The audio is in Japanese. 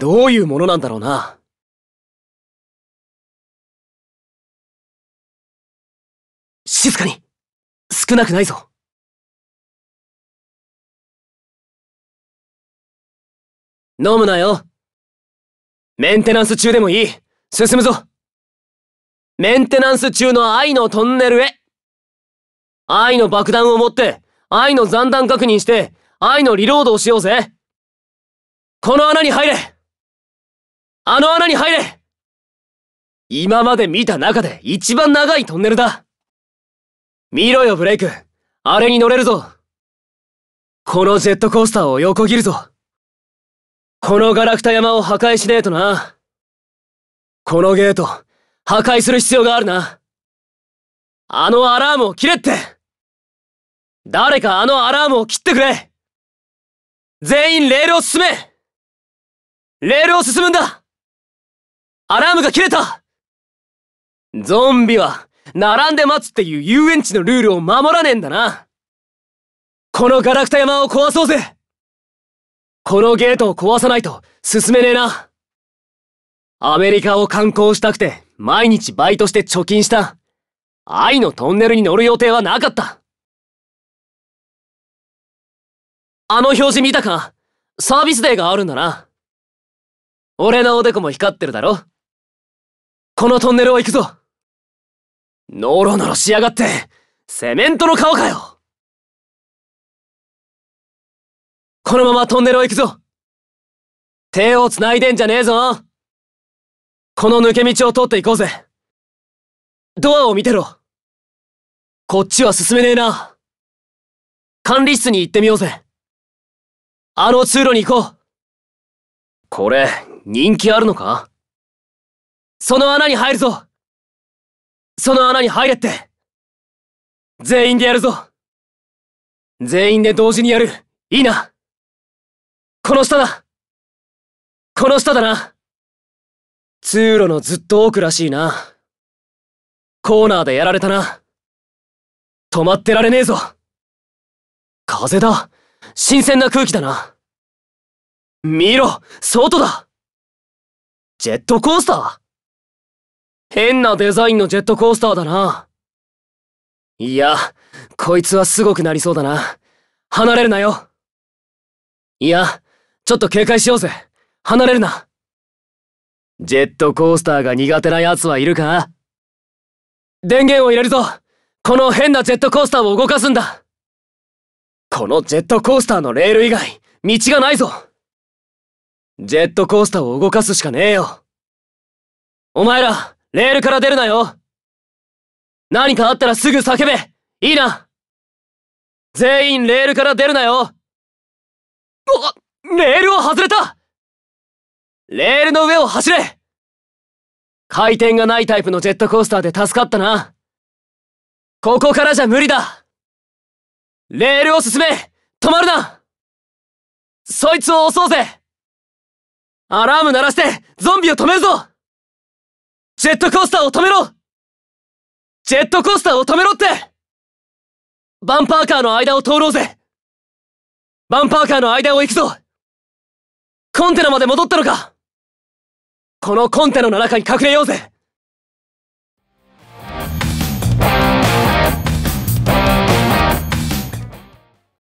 どういうものなんだろうな。静かに少なくないぞ飲むなよメンテナンス中でもいい進むぞメンテナンス中の愛のトンネルへ愛の爆弾を持って愛の残弾確認して愛のリロードをしようぜこの穴に入れあの穴に入れ今まで見た中で一番長いトンネルだ見ろよ、ブレイク。あれに乗れるぞ。このジェットコースターを横切るぞ。このガラクタ山を破壊しねえとな。このゲート、破壊する必要があるな。あのアラームを切れって誰かあのアラームを切ってくれ全員レールを進めレールを進むんだアラームが切れたゾンビは、並んで待つっていう遊園地のルールを守らねえんだな。このガラクタ山を壊そうぜこのゲートを壊さないと進めねえな。アメリカを観光したくて、毎日バイトして貯金した。愛のトンネルに乗る予定はなかった。あの表示見たかサービスデーがあるんだな。俺のおでこも光ってるだろこのトンネルを行くぞノロノロしやがってセメントの顔かよこのままトンネルを行くぞ手を繋いでんじゃねえぞこの抜け道を通っていこうぜドアを見てろこっちは進めねえな管理室に行ってみようぜあの通路に行こうこれ人気あるのかその穴に入るぞその穴に入れって全員でやるぞ全員で同時にやるいいなこの下だこの下だな通路のずっと奥らしいなコーナーでやられたな止まってられねえぞ風だ新鮮な空気だな見ろ外だジェットコースター変なデザインのジェットコースターだな。いや、こいつはすごくなりそうだな。離れるなよ。いや、ちょっと警戒しようぜ。離れるな。ジェットコースターが苦手な奴はいるか電源を入れるぞこの変なジェットコースターを動かすんだこのジェットコースターのレール以外、道がないぞジェットコースターを動かすしかねえよお前ら、レールから出るなよ何かあったらすぐ叫べいいな全員レールから出るなよレールを外れたレールの上を走れ回転がないタイプのジェットコースターで助かったな。ここからじゃ無理だレールを進め止まるなそいつを襲うぜアラーム鳴らしてゾンビを止めるぞジェットコースターを止めろジェットコースターを止めろってバンパーカーの間を通ろうぜバンパーカーの間を行くぞコンテナまで戻ったのかこのコンテナの中に隠れようぜ